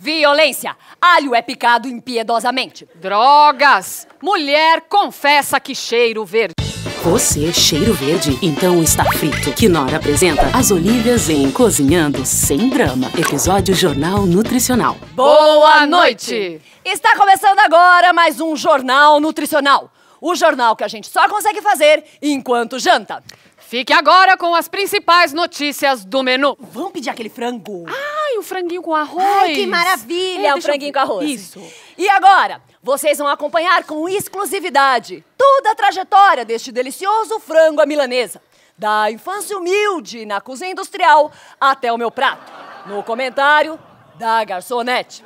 Violência. Alho é picado impiedosamente. Drogas. Mulher confessa que cheiro verde. Você, cheiro verde, então está frito. Quinora apresenta As Olívias em Cozinhando Sem Drama. Episódio Jornal Nutricional. Boa noite! Está começando agora mais um Jornal Nutricional. O jornal que a gente só consegue fazer enquanto janta. Fique agora com as principais notícias do menu. Vamos pedir aquele frango. Ah! Ai, o franguinho com arroz. Ai, que maravilha, é, o franguinho eu... com arroz. Isso. E agora, vocês vão acompanhar com exclusividade toda a trajetória deste delicioso frango à milanesa. Da infância humilde na cozinha industrial até o meu prato. No comentário da garçonete.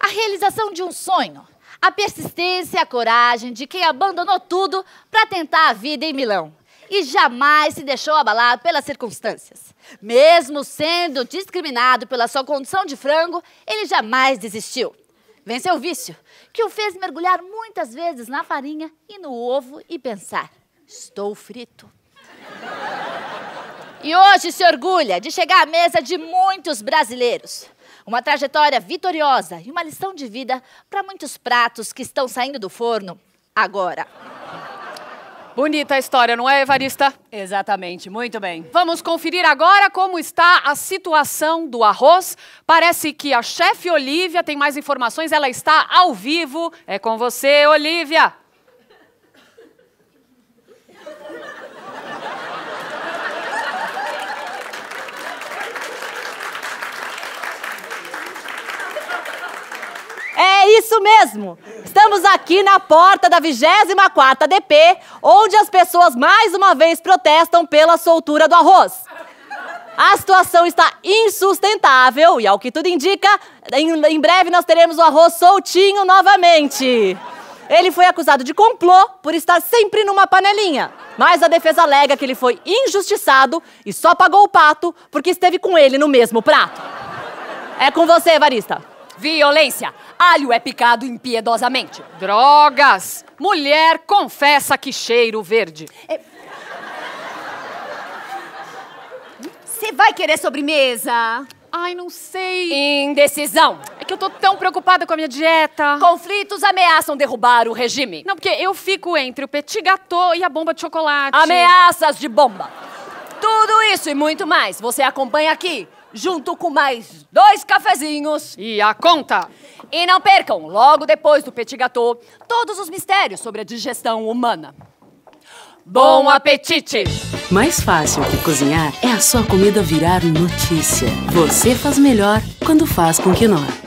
A realização de um sonho. A persistência e a coragem de quem abandonou tudo para tentar a vida em Milão e jamais se deixou abalar pelas circunstâncias. Mesmo sendo discriminado pela sua condição de frango, ele jamais desistiu. Venceu o vício, que o fez mergulhar muitas vezes na farinha e no ovo e pensar: estou frito. e hoje se orgulha de chegar à mesa de muitos brasileiros. Uma trajetória vitoriosa e uma lição de vida para muitos pratos que estão saindo do forno agora. Bonita a história, não é, Evarista? Exatamente, muito bem. Vamos conferir agora como está a situação do arroz. Parece que a chefe Olivia tem mais informações, ela está ao vivo. É com você, Olivia. isso mesmo! Estamos aqui na porta da 24ª DP, onde as pessoas mais uma vez protestam pela soltura do arroz. A situação está insustentável e, ao que tudo indica, em, em breve nós teremos o arroz soltinho novamente. Ele foi acusado de complô por estar sempre numa panelinha. Mas a defesa alega que ele foi injustiçado e só pagou o pato porque esteve com ele no mesmo prato. É com você, Evarista. Violência. Alho é picado impiedosamente. Drogas. Mulher confessa que cheiro verde. É. Você vai querer sobremesa? Ai, não sei. Indecisão. É que eu tô tão preocupada com a minha dieta. Conflitos ameaçam derrubar o regime. Não, porque eu fico entre o petit gâteau e a bomba de chocolate. Ameaças de bomba. Tudo isso e muito mais você acompanha aqui junto com mais dois cafezinhos. E a conta! E não percam, logo depois do petit gâteau, todos os mistérios sobre a digestão humana. Bom apetite! Mais fácil que cozinhar é a sua comida virar notícia. Você faz melhor quando faz com que quinoa.